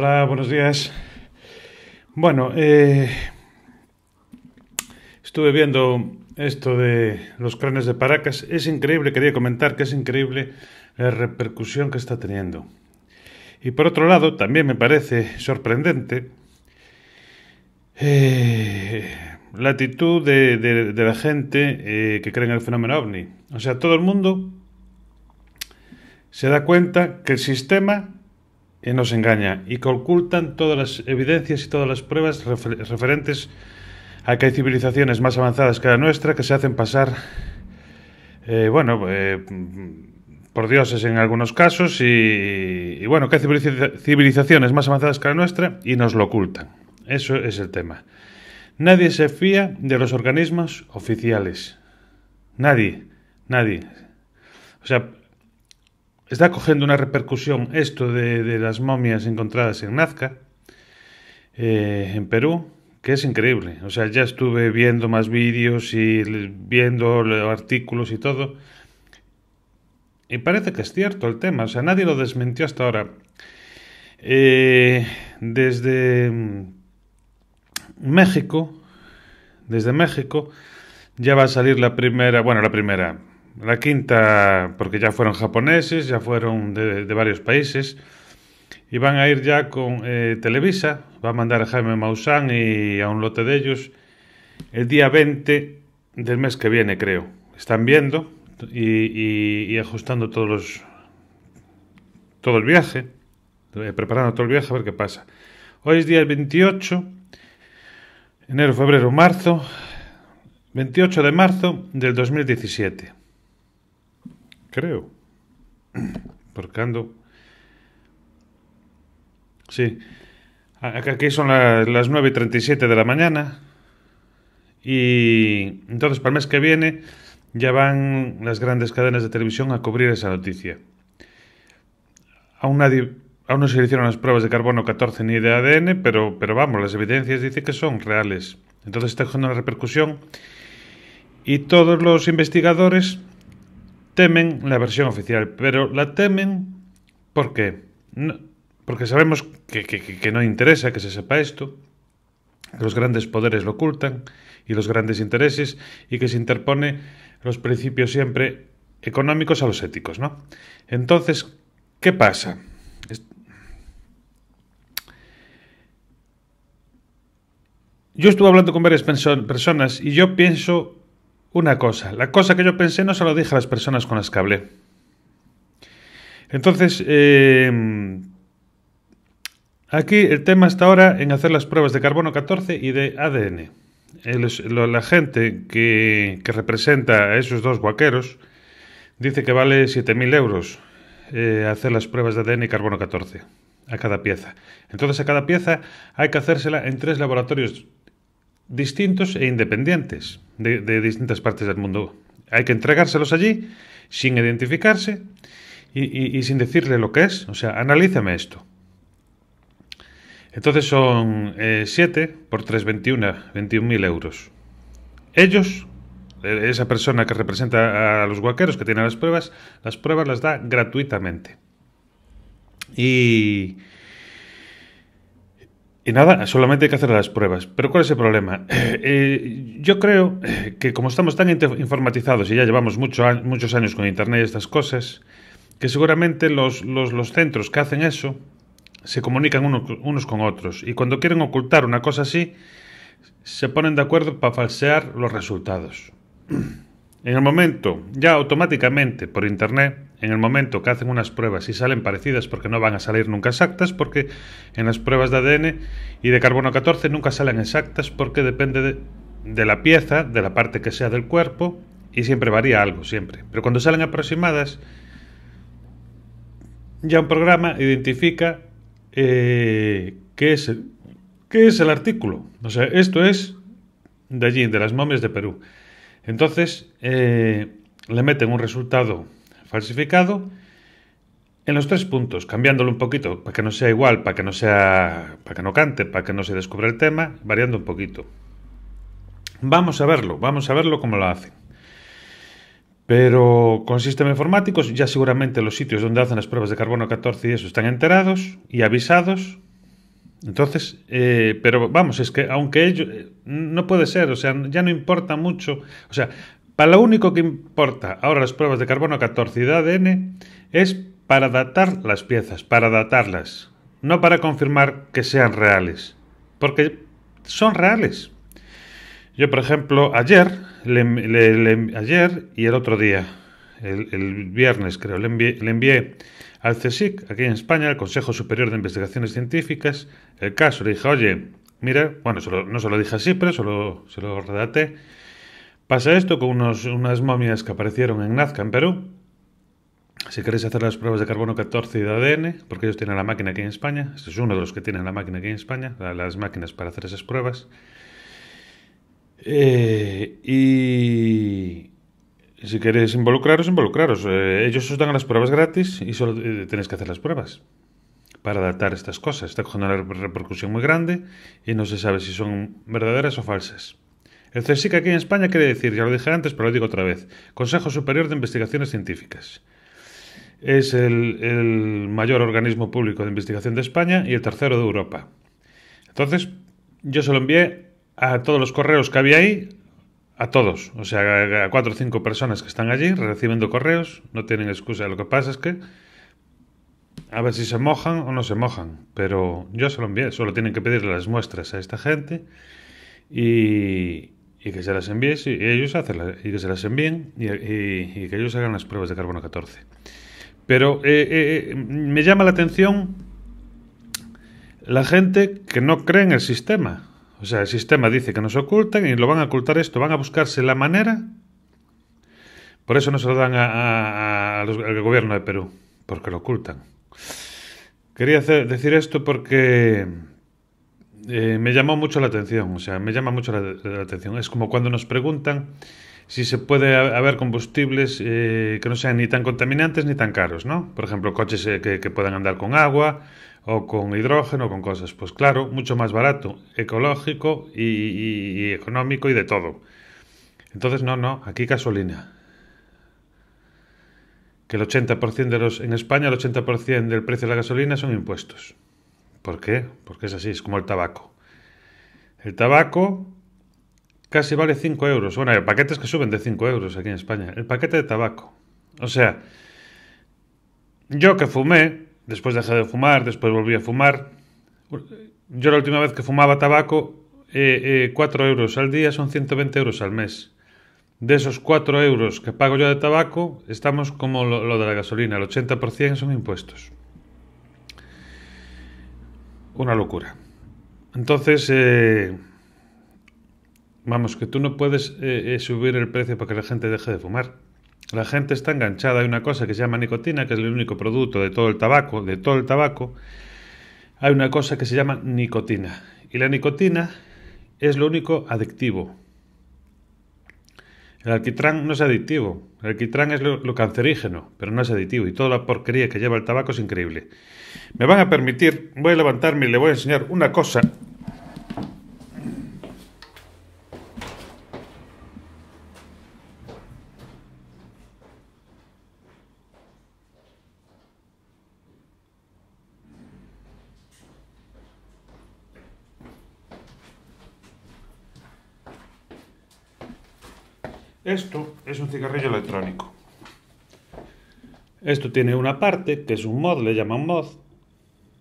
Hola, buenos días. Bueno, eh, estuve viendo esto de los cráneos de Paracas. Es increíble, quería comentar que es increíble la repercusión que está teniendo. Y por otro lado, también me parece sorprendente eh, la actitud de, la gente eh, que cree en el fenómeno ovni. O sea, todo el mundo se da cuenta que el sistema nos engaña y que ocultan todas las evidencias y todas las pruebas referentes a que hay civilizaciones más avanzadas que la nuestra que se hacen pasar, eh, bueno, eh, por dioses en algunos casos y, bueno, que hay civilizaciones más avanzadas que la nuestra y nos lo ocultan. Eso es el tema. Nadie se fía de los organismos oficiales. Nadie, nadie. O sea, está cogiendo una repercusión esto de, las momias encontradas en Nazca, eh, en Perú, que es increíble. O sea, ya estuve viendo más vídeos y viendo artículos y todo. Y parece que es cierto el tema. O sea, nadie lo desmintió hasta ahora. Eh, desde mm, México, desde México, ya va a salir la primera, bueno, la primera, la quinta, porque ya fueron japoneses, ya fueron de, varios países. Y van a ir ya con eh, Televisa. Va a mandar a Jaime Maussan y a un lote de ellos el día 20 del mes que viene, creo. Están viendo y, ajustando todos los, todo el viaje, eh, preparando todo el viaje a ver qué pasa. Hoy es día 28, enero, febrero, marzo, 28 de marzo del 2017 creo. ...porcando... Sí. Aquí son las, 9.37 9 y 37 de la mañana. Y entonces para el mes que viene ya van las grandes cadenas de televisión a cubrir esa noticia. Aún, nadie, aún no se hicieron las pruebas de carbono 14 ni de ADN, pero, pero vamos, las evidencias dicen que son reales. Entonces está dejando una repercusión. Y todos los investigadores Temen la versión oficial, pero la temen porque, porque sabemos que, no interesa que se sepa esto, los grandes poderes lo ocultan y los grandes intereses y que se interpone los principios siempre económicos a los éticos, Entonces, ¿qué pasa? Yo estuve hablando con varias personas y yo pienso una cosa. La cosa que yo pensé no se lo dije a las personas con las que hablé. Entonces, eh, aquí el tema está ahora en hacer las pruebas de carbono 14 y de ADN. la gente que, representa a esos dos guaqueros dice que vale 7.000 euros eh, hacer las pruebas de ADN y carbono 14 a cada pieza. Entonces a cada pieza hay que hacérsela en tres laboratorios distintos e independientes de, distintas partes del mundo. Hay que entregárselos allí sin identificarse y, sin decirle lo que es. O sea, analízame esto. Entonces son 7 eh, por 3, 21.000 euros. Ellos, eh, esa persona que representa a los guaqueros que tiene las pruebas, las pruebas las da gratuitamente. Y, y nada, solamente hay que hacer las pruebas. Pero ¿cuál es el problema? Eh, yo creo eh, que como estamos tan informatizados y ya llevamos muchos años con Internet y estas cosas, que seguramente los, centros que hacen eso se comunican unos con otros. Y cuando quieren ocultar una cosa así, se ponen de acuerdo para falsear los resultados. En el momento, ya automáticamente por Internet, en el momento que hacen unas pruebas y salen parecidas, porque no van a salir nunca exactas, porque en las pruebas de ADN y de carbono 14 nunca salen exactas, porque depende de, la pieza, de la parte que sea del cuerpo, y siempre varía algo, siempre. Pero cuando salen aproximadas, ya un programa identifica eh, qué, es el, es el artículo. O sea, esto es de allí, de las momias de Perú. Entonces, eh, le meten un resultado falsificado en los tres puntos, cambiándolo un poquito, para que no sea igual, para que no sea, para que no cante, para que no se descubra el tema, variando un poquito. Vamos a verlo, vamos a verlo cómo lo hacen. Pero con sistemas informáticos ya seguramente los sitios donde hacen las pruebas de carbono 14 y eso están enterados y avisados. Entonces, eh, pero vamos, es que aunque ellos, eh, no puede ser, o sea, ya no importa mucho, o sea, para lo único que importa ahora las pruebas de carbono 14 y de ADN es para datar las piezas, para datarlas, no para confirmar que sean reales, porque son reales. Yo, por ejemplo, ayer, ayer y el otro día, el, viernes creo, le envié, al CSIC, aquí en España, al Consejo Superior de Investigaciones Científicas, el caso. Le dije, oye, mira, bueno, no se lo dije así, pero se se lo redacté. Pasa esto con unas momias que aparecieron en Nazca, en Perú. Si queréis hacer las pruebas de carbono 14 y de ADN, porque ellos tienen la máquina aquí en España, este es uno de los que tienen la máquina aquí en España, las máquinas para hacer esas pruebas. Eh, y si queréis involucraros, involucraros. Eh, ellos os dan las pruebas gratis y solo eh, tenéis que hacer las pruebas para adaptar estas cosas. Está cogiendo una repercusión muy grande y no se sabe si son verdaderas o falsas. El CSIC aquí en España quiere decir, ya lo dije antes, pero lo digo otra vez, Consejo Superior de Investigaciones Científicas. Es el, el mayor organismo público de investigación de España y el tercero de Europa. Entonces, yo se lo envié a todos los correos que había ahí, a todos, o sea, a cuatro o cinco personas que están allí recibiendo correos, no tienen excusa. Lo que pasa es que a ver si se mojan o no se mojan, pero yo se lo envié, solo tienen que pedirle las muestras a esta gente y, y que se las envíe, y ellos hacen y que se las envíen y, que ellos hagan las pruebas de carbono 14. Pero eh, eh, eh, me llama la atención la gente que no cree en el sistema. O sea, el sistema dice que nos ocultan y lo van a ocultar esto, van a buscarse la manera. Por eso no se lo dan al gobierno de Perú, porque lo ocultan. Quería decir esto porque eh, me llamó mucho la atención, o sea, me llama mucho la, atención. Es como cuando nos preguntan si se puede haber combustibles eh, que no sean ni tan contaminantes ni tan caros, ¿no? Por ejemplo, coches eh, que, puedan andar con agua o con hidrógeno o con cosas. Pues claro, mucho más barato, ecológico y, y económico y de todo. Entonces, no, no, aquí gasolina. Que el 80% de los, en España el 80% del precio de la gasolina son impuestos. ¿Por qué? Porque es así, es como el tabaco. El tabaco casi vale 5 euros. Bueno, hay paquetes que suben de 5 euros aquí en España. El paquete de tabaco. O sea, yo que fumé, después dejé de fumar, después volví a fumar. Yo la última vez que fumaba tabaco, eh, 4 eh, euros al día son 120 euros al mes. De esos 4 euros que pago yo de tabaco, estamos como lo, lo de la gasolina, el 80% son impuestos. Una locura. Entonces, eh, vamos, que tú no puedes eh, eh, subir el precio para que la gente deje de fumar. La gente está enganchada. Hay una cosa que se llama nicotina, que es el único producto de todo el tabaco, de todo el tabaco. Hay una cosa que se llama nicotina. Y la nicotina es lo único adictivo. El alquitrán no es adictivo. El alquitrán es lo, cancerígeno, pero no es adictivo. Y toda la porquería que lleva el tabaco es increíble. Me van a permitir, voy a levantarme y le voy a enseñar una cosa Esto es un cigarrillo electrónico. Esto tiene una parte, que es un mod, le llaman mod.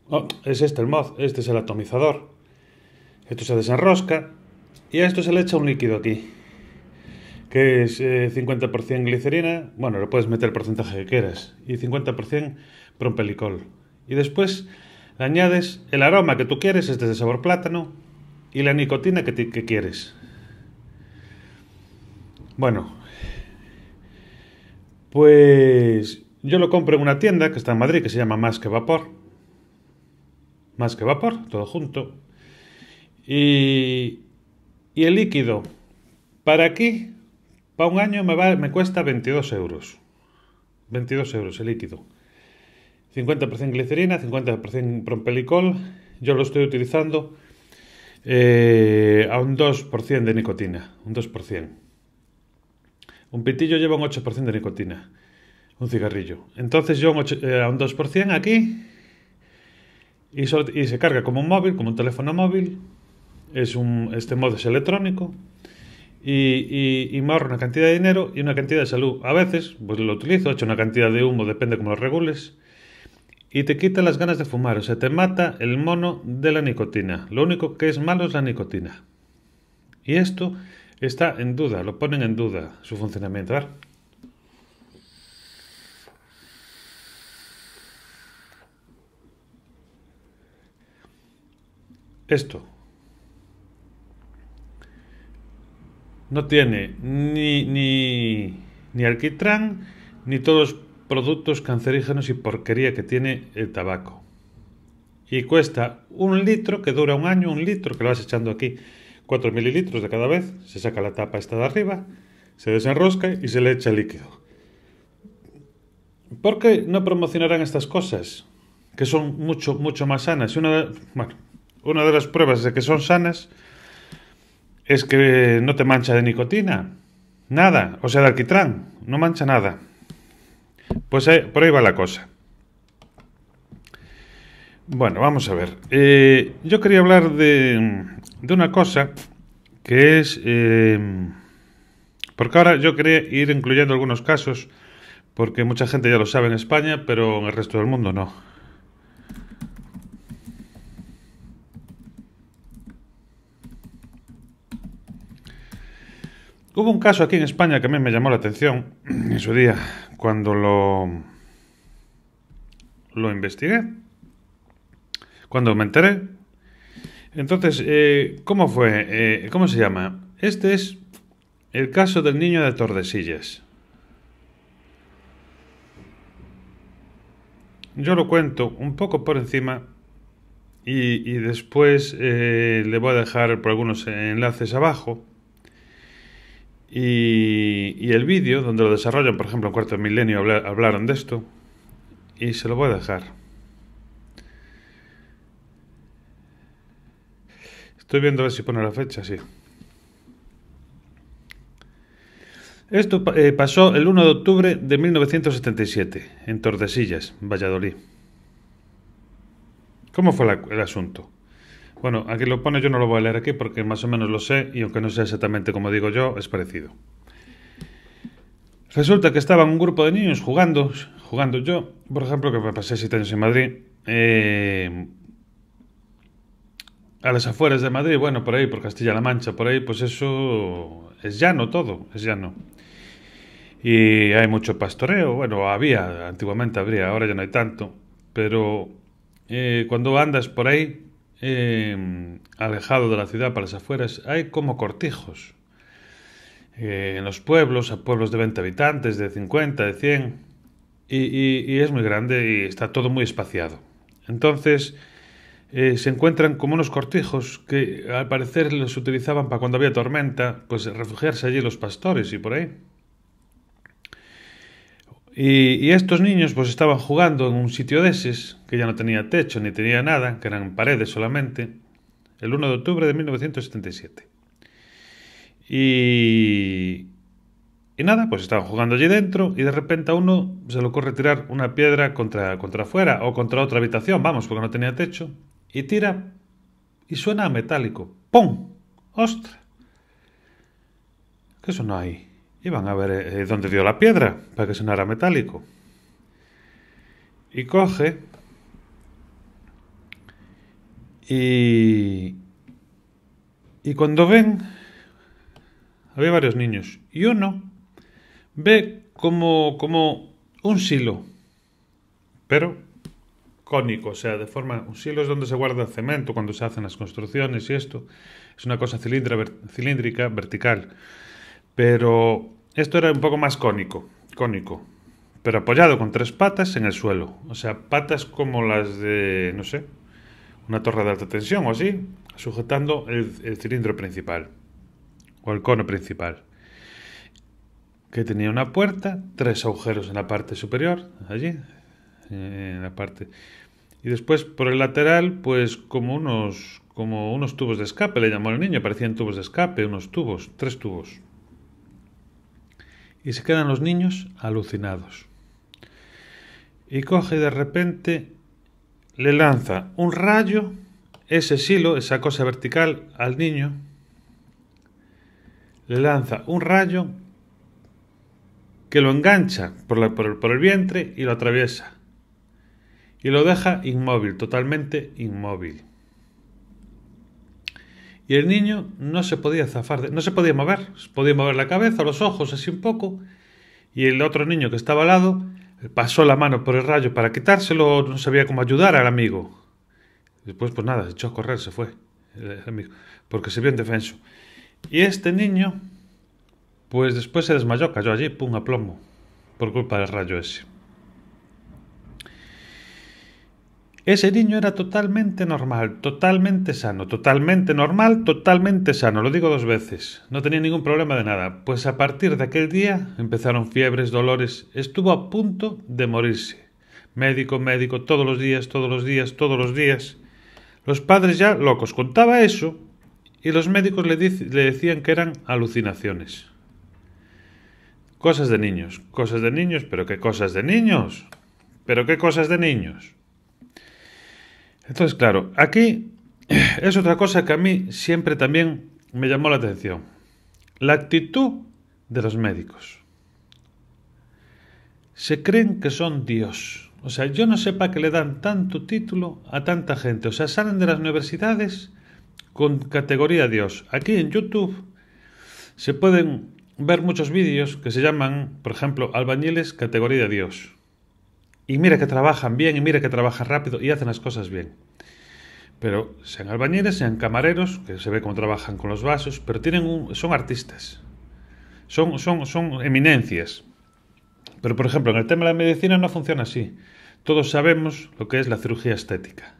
Oh, es este el mod, este es el atomizador. Esto se desenrosca y a esto se le echa un líquido aquí, que es 50% eh, glicerina, bueno, lo puedes meter el porcentaje que quieras, y 50% prompelicol. Y después le añades el aroma que tú quieres, este es de sabor plátano, y la nicotina que, que quieres. Bueno, pues yo lo compro en una tienda que está en Madrid que se llama Más que Vapor. Más que Vapor, todo junto. Y, el líquido, para aquí, para un año me, me cuesta 22 euros. 22 euros el líquido. 50% glicerina, 50% prompelicol. Yo lo estoy utilizando eh, a un 2% de nicotina, un 2%. Un pitillo lleva un 8% de nicotina. Un cigarrillo. Entonces yo un, eh, un 2% aquí. Y, se carga como un móvil, como un teléfono móvil. Es un, este modo es electrónico. Y, y, me una cantidad de dinero y una cantidad de salud. A veces, pues lo utilizo, hecho una cantidad de humo, depende cómo lo regules. Y te quita las ganas de fumar, o sea, te mata el mono de la nicotina. Lo único que es malo es la nicotina. Y esto está en duda, lo ponen en duda su funcionamiento. Esto no tiene ni, ni alquitrán ni todos los productos cancerígenos y porquería que tiene el tabaco. Y cuesta un litro, que dura un año, un litro, que lo vas echando aquí. 4 mililitros de cada vez, se saca la tapa esta de arriba, se desenrosca y se le echa líquido. ¿Por qué no promocionarán estas cosas? Que son mucho, mucho más sanas. Y una de, una de las pruebas de que son sanas es que no te mancha de nicotina. Nada. O sea, de alquitrán. No mancha nada. Pues eh, por ahí va la cosa. Bueno, vamos a ver. Eh, yo quería hablar de, una cosa que es... Eh, porque ahora yo quería ir incluyendo algunos casos, porque mucha gente ya lo sabe en España, pero en el resto del mundo no. Hubo un caso aquí en España que a mí me llamó la atención en su día, cuando lo, lo investigué cuando me enteré. Entonces, eh, ¿cómo fue? Eh, ¿Cómo se llama? Este es el caso del niño de Tordesillas. Yo lo cuento un poco por encima y, después eh, le voy a dejar por algunos enlaces abajo. Y, el vídeo donde lo desarrollan, por ejemplo, en Cuarto Milenio hablaron de esto. Y se lo voy a dejar. Estoy viendo a ver si pone la fecha, sí. Esto eh, pasó el 1 de octubre de 1977, en Tordesillas, Valladolid. ¿Cómo fue el asunto? Bueno, aquí lo pone, yo no lo voy a leer aquí porque más o menos lo sé y aunque no sea exactamente como digo yo, es parecido. Resulta que estaban un grupo de niños jugando, jugando yo, por ejemplo, que me pasé siete años en Madrid, eh, a las afueras de Madrid, bueno, por ahí, por Castilla-La Mancha, por ahí, pues eso es llano todo, es llano. Y hay mucho pastoreo, bueno, había, antiguamente habría, ahora ya no hay tanto, pero eh, cuando andas por ahí, eh, alejado de la ciudad, para las afueras, hay como cortijos. Eh, en los pueblos, a pueblos de 20 habitantes, de 50, de 100, y es muy grande y está todo muy espaciado. Entonces, eh, se encuentran como unos cortijos que al parecer los utilizaban para cuando había tormenta, pues refugiarse allí los pastores y por ahí. Y, estos niños pues estaban jugando en un sitio de esos, que ya no tenía techo ni tenía nada, que eran paredes solamente, el 1 de octubre de 1977. Y, y nada, pues estaban jugando allí dentro y de repente a uno se le ocurre tirar una piedra contra, contra afuera o contra otra habitación, vamos, porque no tenía techo y tira y suena a metálico. ¡Pum! ¡Ostras! ¿Qué suena ahí? van a ver eh, dónde dio la piedra para que sonara metálico. Y coge y, y cuando ven, había varios niños y uno ve como, como un silo, pero cónico, o sea, de forma... Un silo es donde se guarda el cemento cuando se hacen las construcciones y esto. Es una cosa cilíndrica, vertical. Pero esto era un poco más cónico, cónico, pero apoyado con tres patas en el suelo. O sea, patas como las de, no sé, una torre de alta tensión o así, sujetando el cilindro principal o el cono principal que tenía una puerta, tres agujeros en la parte superior, allí, eh, y después por el lateral, pues como unos, como unos tubos de escape, le llamó el niño, parecían tubos de escape, unos tubos, tres tubos. Y se quedan los niños alucinados. Y coge de repente, le lanza un rayo, ese silo, esa cosa vertical, al niño. Le lanza un rayo que lo engancha por, por el vientre y lo atraviesa y lo deja inmóvil, totalmente inmóvil. Y el niño no se podía zafar, no se podía mover, podía mover la cabeza, los ojos así un poco, y el otro niño que estaba al lado pasó la mano por el rayo para quitárselo, no sabía cómo ayudar al amigo. Después, pues nada, se echó a correr, se fue, porque se vio indefenso. Y este niño, pues después se desmayó, cayó allí, pum, a plomo, por culpa del rayo ese. Ese niño era totalmente normal, totalmente sano, totalmente normal, totalmente sano, lo digo dos veces. No tenía ningún problema de nada, pues a partir de aquel día empezaron fiebres, dolores, estuvo a punto de morirse. Médico, médico, todos los días, todos los días, todos los días. Los padres ya locos contaba eso y los médicos le, le decían que eran alucinaciones. Cosas de niños, cosas de niños, pero qué cosas de niños, pero qué cosas de niños. Entonces, claro, aquí es otra cosa que a mí siempre también me llamó la atención. La actitud de los médicos. Se creen que son Dios. O sea, yo no sé para qué le dan tanto título a tanta gente. O sea, salen de las universidades con categoría Dios. Aquí en YouTube se pueden ver muchos vídeos que se llaman, por ejemplo, albañiles categoría Dios. Y mira que mm. trabajan bien, y mira que trabajan rápido, y hacen las cosas bien. Pero sean albañiles, sean camareros, que se ve cómo trabajan con los vasos, pero tienen son artistas. Son, son, son eminencias. Pero, por ejemplo, en el tema de la medicina no funciona así. Todos sabemos lo que es la cirugía estética.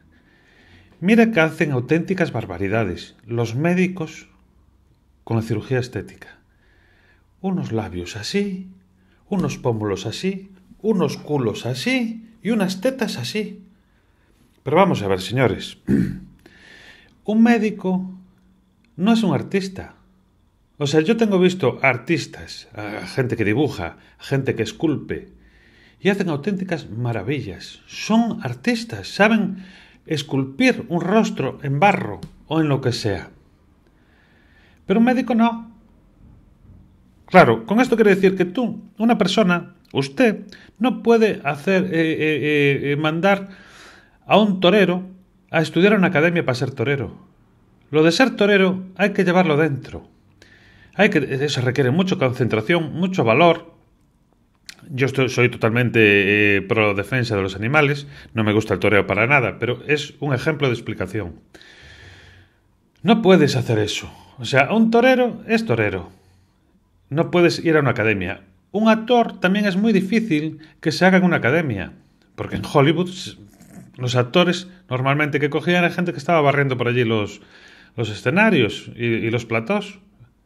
Mira que hacen auténticas barbaridades los médicos con la cirugía estética. Unos labios así, unos pómulos así, unos culos así y unas tetas así. Pero vamos a ver, señores. Un médico no es un artista. O sea, yo tengo visto artistas, gente que dibuja, gente que esculpe, y hacen auténticas maravillas. Son artistas, saben esculpir un rostro en barro o en lo que sea. Pero un médico no. Claro, con esto quiero decir que tú, una persona Usted no puede hacer eh, eh, eh, mandar a un torero a estudiar en una academia para ser torero. Lo de ser torero hay que llevarlo dentro. Hay que, eso requiere mucha concentración, mucho valor. Yo soy totalmente pro defensa de los animales, no me gusta el toreo para nada, pero es un ejemplo de explicación. No puedes hacer eso. O sea, un torero es torero. No puedes ir a una academia un actor también es muy difícil que se haga en una academia, porque en Hollywood los actores normalmente que cogían era gente que estaba barriendo por allí los, los escenarios y, los platós.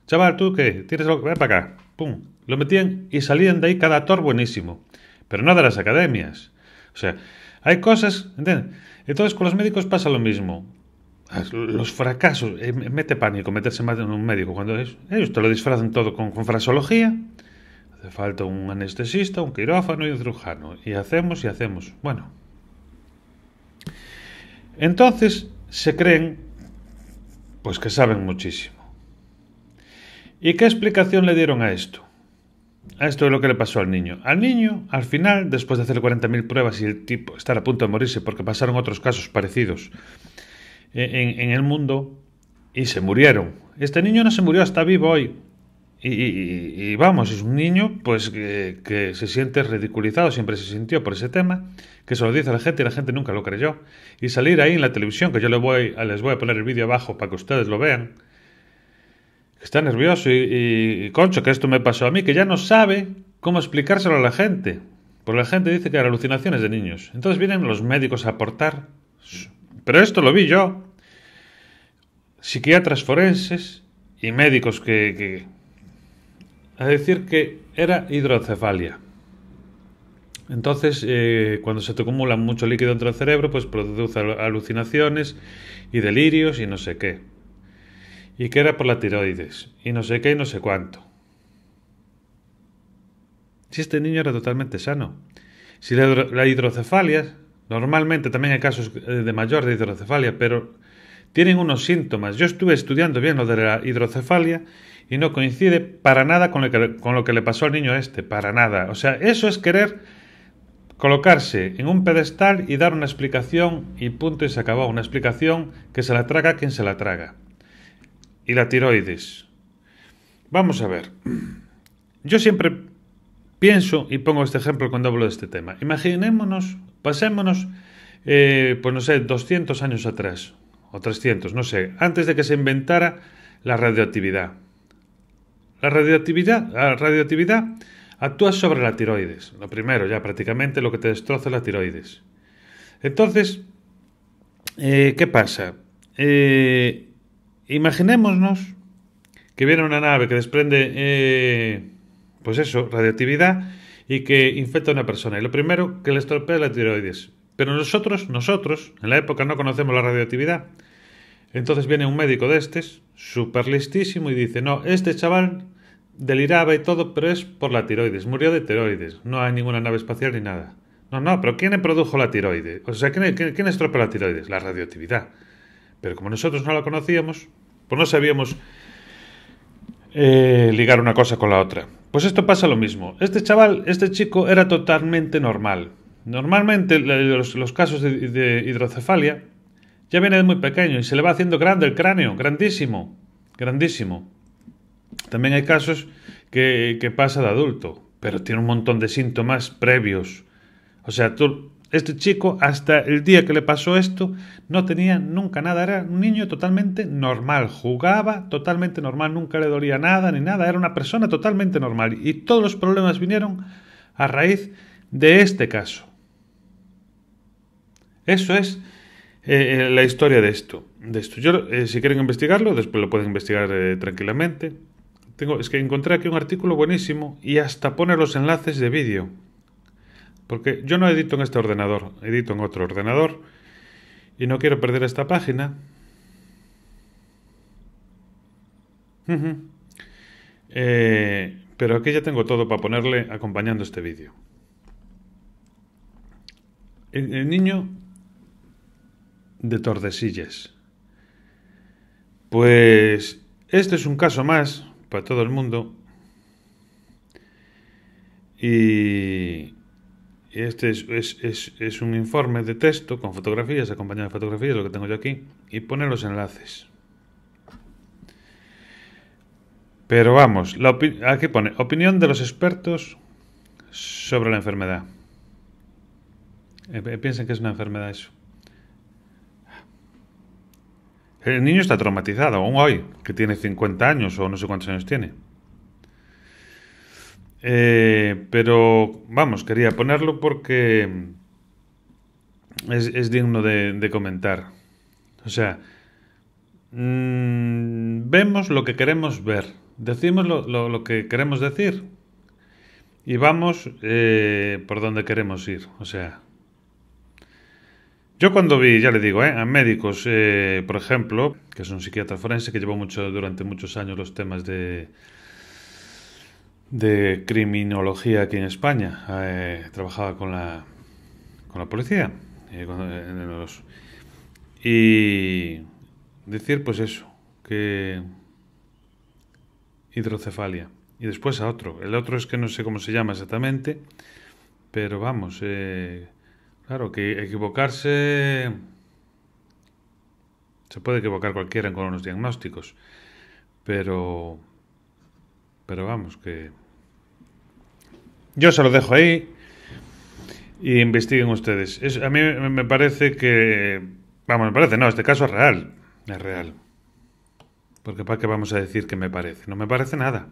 Chaval, tú qué, tienes algo, ver para acá, pum. Lo metían y salían de ahí cada actor buenísimo, pero no de las academias. O sea, hay cosas, Entonces con los médicos pasa lo mismo. Los fracasos, eh, mete pánico meterse más en un médico cuando ellos te lo disfrazan todo con, con fraseología Hace falta un anestesista, un quirófano y un cirujano. Y hacemos y hacemos. Bueno. Entonces se creen pues que saben muchísimo. ¿Y qué explicación le dieron a esto? A esto de lo que le pasó al niño. Al niño, al final, después de hacer 40.000 pruebas y el tipo estar a punto de morirse porque pasaron otros casos parecidos en, el mundo y se murieron. Este niño no se murió, está vivo hoy. Y, vamos, es un niño pues que, se siente ridiculizado, siempre se sintió por ese tema, que se lo dice a la gente y la gente nunca lo creyó. Y salir ahí en la televisión, que yo les voy, les voy a poner el vídeo abajo para que ustedes lo vean, que está nervioso y, concho, que esto me pasó a mí, que ya no sabe cómo explicárselo a la gente. Porque la gente dice que hay alucinaciones de niños. Entonces vienen los médicos a aportar. Pero esto lo vi yo. Psiquiatras forenses y médicos que a decir que era hidrocefalia. Entonces, eh, cuando se te acumula mucho líquido dentro del cerebro, pues produce alucinaciones y delirios y no sé qué. Y que era por la tiroides, y no sé qué y no sé cuánto. Si este niño era totalmente sano. Si la, la hidrocefalia, normalmente también hay casos eh, de mayor de hidrocefalia, pero tienen unos síntomas. Yo estuve estudiando bien lo de la hidrocefalia y no coincide para nada con lo, que, le pasó al niño este, para nada. O sea, eso es querer colocarse en un pedestal y dar una explicación y punto y se acabó. Una explicación que se la traga quien se la traga. Y la tiroides. Vamos a ver. Yo siempre pienso y pongo este ejemplo cuando hablo de este tema. Imaginémonos, pasémonos, eh, pues no sé, 200 años atrás o 300, no sé, antes de que se inventara la radioactividad. La radioactividad, la radioactividad actúa sobre la tiroides. Lo primero, ya prácticamente lo que te destroza es la tiroides. Entonces, eh, ¿qué pasa? Eh, imaginémonos que viene una nave que desprende, eh, pues eso, radioactividad y que infecta a una persona. Y lo primero, que le estropea la tiroides. Pero nosotros, nosotros, en la época no conocemos la radioactividad. Entonces viene un médico de estos, súper listísimo, y dice, no, este chaval deliraba y todo, pero es por la tiroides, murió de tiroides, no hay ninguna nave espacial ni nada. No, no, pero ¿quién produjo la tiroides? O sea, ¿quién, quién, estropeó la tiroides? La radioactividad. Pero como nosotros no la conocíamos, pues no sabíamos eh, ligar una cosa con la otra. Pues esto pasa lo mismo. Este chaval, este chico, era totalmente normal. Normalmente los, casos de hidrocefalia ya viene de muy pequeño y se le va haciendo grande el cráneo, grandísimo, grandísimo. También hay casos que, pasa de adulto, pero tiene un montón de síntomas previos. O sea, tú, este chico, hasta el día que le pasó esto, no tenía nunca nada. Era un niño totalmente normal. Jugaba totalmente normal, nunca le dolía nada ni nada. Era una persona totalmente normal. Y todos los problemas vinieron a raíz de este caso. Eso es eh, eh, la historia de esto. De esto. Yo, eh, si quieren investigarlo, después lo pueden investigar tranquilamente. Tengo, es que encontré aquí un artículo buenísimo y hasta pone los enlaces de vídeo. Porque yo no edito en este ordenador, edito en otro ordenador. Y no quiero perder esta página. pero aquí ya tengo todo para ponerle acompañando este vídeo. el, niño de Tordesillas. Pues este es un caso más para todo el mundo. Y este es, un informe de texto con fotografías, acompañado de fotografías, lo que tengo yo aquí, y pone los enlaces. Pero vamos, aquí pone opinión de los expertos sobre la enfermedad. Eh, eh, piensan que es una enfermedad eso. El niño está traumatizado, aún hoy, que tiene 50 años o no sé cuántos años tiene. Eh, pero, vamos, quería ponerlo porque es, digno de, comentar. O sea, mm, vemos lo que queremos ver, decimos lo, que queremos decir y vamos eh, por donde queremos ir. O sea, yo cuando vi, ya le digo, eh, a médicos, eh, por ejemplo, que es un psiquiatra forense que llevó mucho, durante muchos años los temas de, de criminología aquí en España, eh, trabajaba con la, con la policía. y decir pues eso, que hidrocefalia. Y después a otro. El otro es que no sé cómo se llama exactamente, pero vamos, Claro, que equivocarse... Se puede equivocar cualquiera con unos diagnósticos, pero... Pero vamos, que... Yo se lo dejo ahí y investiguen ustedes. a mí me parece que... Vamos, me parece, no, este caso es real. Es real. Porque para qué vamos a decir que me parece. No me parece nada.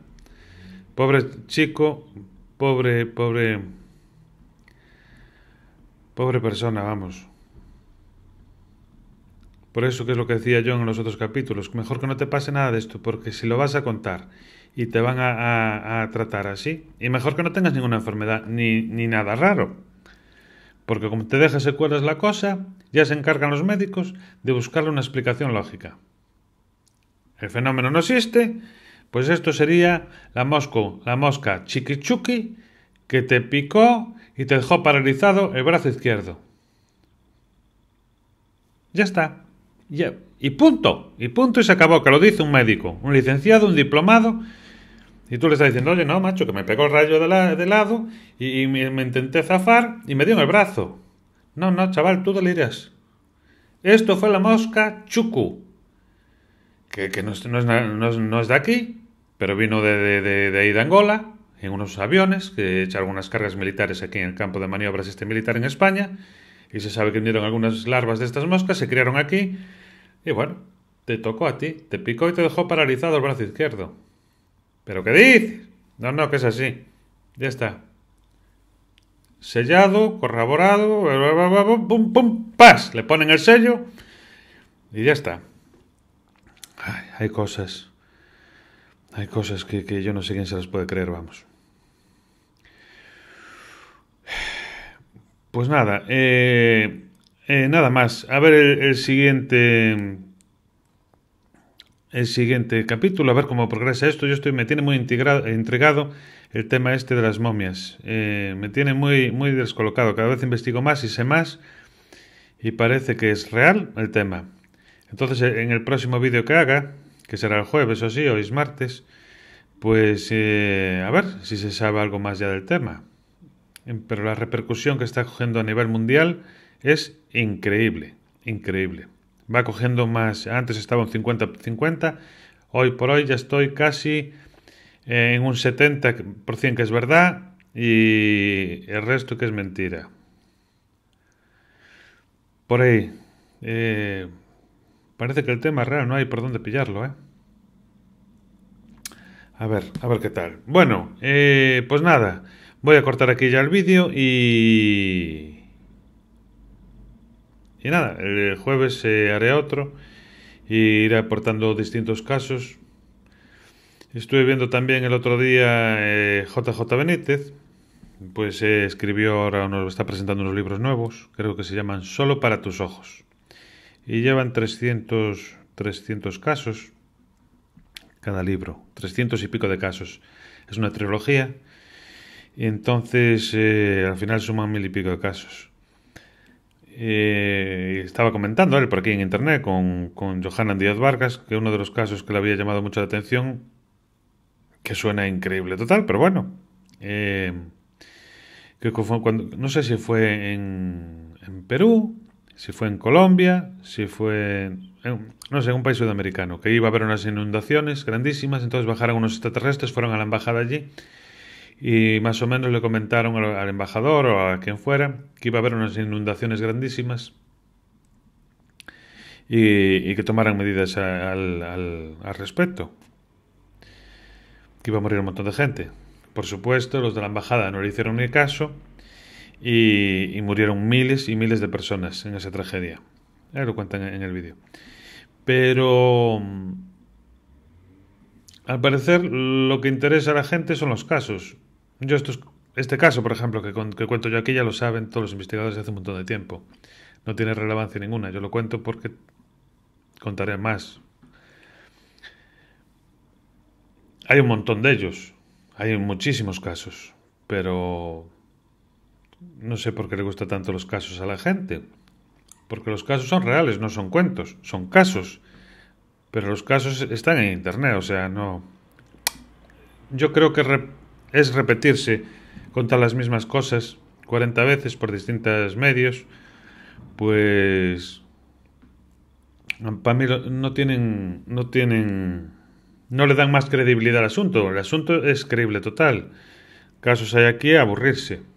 Pobre chico, pobre, pobre Pobre persona, vamos. Por eso que es lo que decía yo en los otros capítulos. Mejor que no te pase nada de esto, porque si lo vas a contar y te van a, tratar así, y mejor que no tengas ninguna enfermedad ni, ni nada raro. Porque como te dejas secuelas la cosa, ya se encargan los médicos de buscarle una explicación lógica. El fenómeno no existe, pues esto sería la mosco, la mosca chiquichuqui que te picó y te dejó paralizado el brazo izquierdo. Ya está. Ya. Y punto. Y punto y se acabó, que lo dice un médico, un licenciado, un diplomado. Y tú le estás diciendo, oye, no, macho, que me pegó el rayo de, lado y, me, intenté zafar y me dio en el brazo. No, no, chaval, tú delirias. Esto fue la mosca chucu. Que, no, es, de aquí, pero vino de, de ahí de Angola en unos aviones que echaron unas cargas militares aquí en el campo de maniobras este militar en España. Y se sabe que vinieron algunas larvas de estas moscas, se criaron aquí. Y bueno, te tocó a ti, te picó y te dejó paralizado el brazo izquierdo. ¿Pero qué dices? No, no, que es así. Ya está. Sellado, corroborado, pum, pum, pas. Le ponen el sello y ya está. hay cosas. Hay cosas que, que yo no sé quién se las puede creer, vamos. Pues nada, eh, eh, nada más. A ver el, siguiente. El siguiente capítulo, a ver cómo progresa esto. Yo estoy, me tiene muy intrigado el tema este de las momias. Eh, me tiene muy, muy descolocado. Cada vez investigo más y sé más. Y parece que es real el tema. Entonces, en el próximo vídeo que haga, que será el jueves o sí, hoy es martes, pues a ver si se sabe algo más ya del tema pero la repercusión que está cogiendo a nivel mundial es increíble, increíble. Va cogiendo más, antes estaba un 50-50, hoy por hoy ya estoy casi eh, en un 70% que es verdad y el resto que es mentira. Por ahí, eh, parece que el tema es real, no hay por dónde pillarlo, ¿eh? A ver, a ver qué tal. Bueno, eh, pues nada. Voy a cortar aquí ya el vídeo y... Y nada, el jueves se haré otro y iré aportando distintos casos. Estuve viendo también el otro día JJ eh, Benítez, pues eh, escribió ahora, nos está presentando unos libros nuevos, creo que se llaman Solo para tus ojos. Y llevan 300, 300 casos, cada libro, 300 y pico de casos. Es una trilogía y entonces, eh, al final suman mil y pico de casos. Eh, estaba comentando él por aquí en internet con, con Johanna Díaz Vargas que uno de los casos que le había llamado mucho la atención, que suena increíble total, pero bueno, eh, que cuando, no sé si fue en, Perú, si fue en Colombia, si fue, no sé, en un país sudamericano, que iba a haber unas inundaciones grandísimas, entonces bajaron unos extraterrestres, fueron a la embajada allí y más o menos le comentaron al, embajador o a quien fuera que iba a haber unas inundaciones grandísimas y, que tomaran medidas al, respecto, que iba a morir un montón de gente. Por supuesto, los de la embajada no le hicieron ni caso y, y, murieron miles y miles de personas en esa tragedia. Ahí lo cuentan en el vídeo. Pero mm, al parecer lo que interesa a la gente son los casos. Yo este caso, por ejemplo, que, que cuento yo aquí, ya lo saben todos los investigadores hace un montón de tiempo. No tiene relevancia ninguna. Yo lo cuento porque contaré más. Hay un montón de ellos. Hay muchísimos casos. Pero no sé por qué le gustan tanto los casos a la gente. Porque los casos son reales, no son cuentos, son casos. Pero los casos están en internet, o sea, no. Yo creo que es repetirse, contar las mismas cosas 40 veces por distintos medios, pues para mí no tienen, no tienen, no le dan más credibilidad al asunto. El asunto es creíble total. Casos hay aquí aburrirse.